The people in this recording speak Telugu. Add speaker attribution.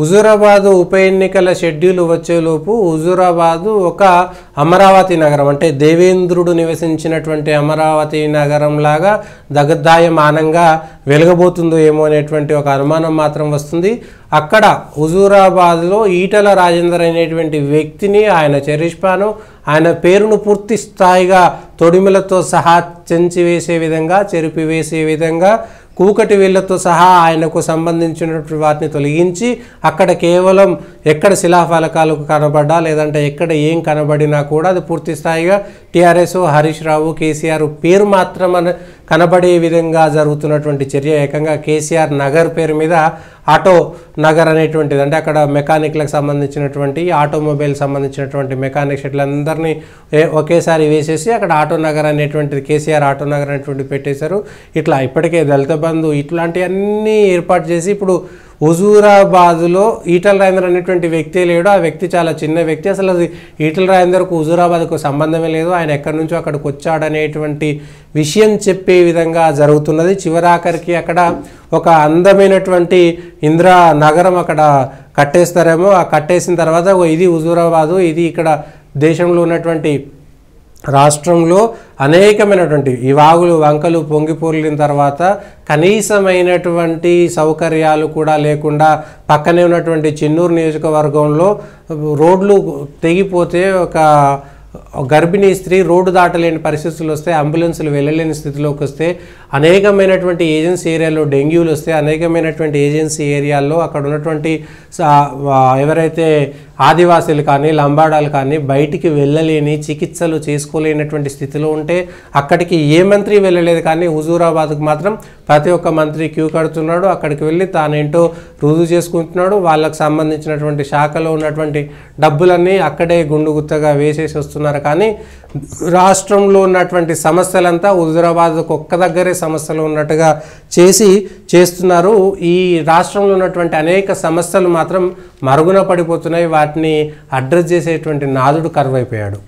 Speaker 1: హుజూరాబాదు ఉప ఎన్నికల షెడ్యూల్ వచ్చేలోపు హుజూరాబాదు ఒక అమరావతి నగరం అంటే దేవేంద్రుడు నివసించినటువంటి అమరావతి నగరం లాగా వెలగబోతుందో ఏమో అనేటువంటి ఒక అనుమానం మాత్రం వస్తుంది అక్కడ హుజూరాబాద్లో ఈటల రాజేందర్ అనేటువంటి వ్యక్తిని ఆయన చరిష్పాను ఆయన పేరును పూర్తి స్థాయిగా తొడిమలతో సహా చెంచి వేసే విధంగా చెరిపివేసే విధంగా కూకటి వేళ్లతో సహా ఆయనకు సంబంధించినటువంటి వాటిని తొలగించి అక్కడ కేవలం ఎక్కడ శిలాఫలకాలు కనబడ్డా లేదంటే ఎక్కడ ఏం కనబడినా కూడా అది పూర్తి స్థాయిగా టీఆర్ఎస్ హరీష్ రావు కేసీఆర్ పేరు మాత్రం కనబడే విధంగా జరుగుతున్నటువంటి చర్య ఏకంగా కేసీఆర్ నగర్ పేరు మీద ఆటో నగర్ అనేటువంటిది అంటే అక్కడ మెకానిక్లకు సంబంధించినటువంటి ఆటోమొబైల్ సంబంధించినటువంటి మెకానిక్ షెట్లందరినీ ఒకేసారి వేసేసి అక్కడ ఆటో నగర్ అనేటువంటిది కేసీఆర్ ఆటో నగర్ అనేటువంటి పెట్టేశారు ఇట్లా ఇప్పటికే దళిత బంధు ఇట్లాంటివన్నీ ఏర్పాటు చేసి ఇప్పుడు హుజూరాబాద్లో ఈటల రాజేందర్ అనేటువంటి వ్యక్తి లేడు ఆ వ్యక్తి చాలా చిన్న వ్యక్తి అసలు ఈటల రాజేందర్కు హుజూరాబాద్కు సంబంధమే లేదు ఆయన ఎక్కడి నుంచో అక్కడికి వచ్చాడనేటువంటి విషయం చెప్పే విధంగా జరుగుతున్నది చివరాఖరికి అక్కడ ఒక అందమైనటువంటి ఇంద్రా నగరం అక్కడ కట్టేస్తారేమో ఆ కట్టేసిన తర్వాత ఇది హుజూరాబాదు ఇది ఇక్కడ దేశంలో ఉన్నటువంటి రాష్ట్రంలో అనేకమైనటువంటి ఈ వాగులు వంకలు పొంగిపూర్లిన తర్వాత కనీసమైనటువంటి సౌకర్యాలు కూడా లేకుండా పక్కనే ఉన్నటువంటి చెన్నూరు నియోజకవర్గంలో రోడ్లు తెగిపోతే ఒక గర్భిణీ స్త్రీ రోడ్డు దాటలేని పరిస్థితులు వస్తే అంబులెన్సులు వెళ్ళలేని స్థితిలోకి వస్తే అనేకమైనటువంటి ఏజెన్సీ ఏరియాలో డెంగ్యూలు వస్తే అనేకమైనటువంటి ఏజెన్సీ ఏరియాల్లో అక్కడ ఉన్నటువంటి ఎవరైతే ఆదివాసీలు కానీ లంబాడాలు కానీ బయటికి వెళ్ళలేని చికిత్సలు చేసుకోలేనటువంటి స్థితిలో ఉంటే అక్కడికి ఏ మంత్రి వెళ్ళలేదు కానీ హుజూరాబాద్కు మాత్రం ప్రతి ఒక్క మంత్రి క్యూ కడుతున్నాడు అక్కడికి వెళ్ళి తానేంటో రుజువు చేసుకుంటున్నాడు వాళ్ళకు సంబంధించినటువంటి శాఖలో ఉన్నటువంటి డబ్బులన్నీ అక్కడే గుండుగుత్తగా వేసేసి వస్తున్నారు కానీ రాష్ట్రంలో ఉన్నటువంటి సమస్యలంతా హుజూరాబాద్ ఒక్క దగ్గరే సమస్యలు ఉన్నట్టుగా చేసి చేస్తున్నారు ఈ రాష్ట్రంలో ఉన్నటువంటి అనేక సమస్యలు మాత్రం మరుగున పడిపోతున్నాయి వాటిని అడ్రస్ చేసేటువంటి నాదుడు కరువైపోయాడు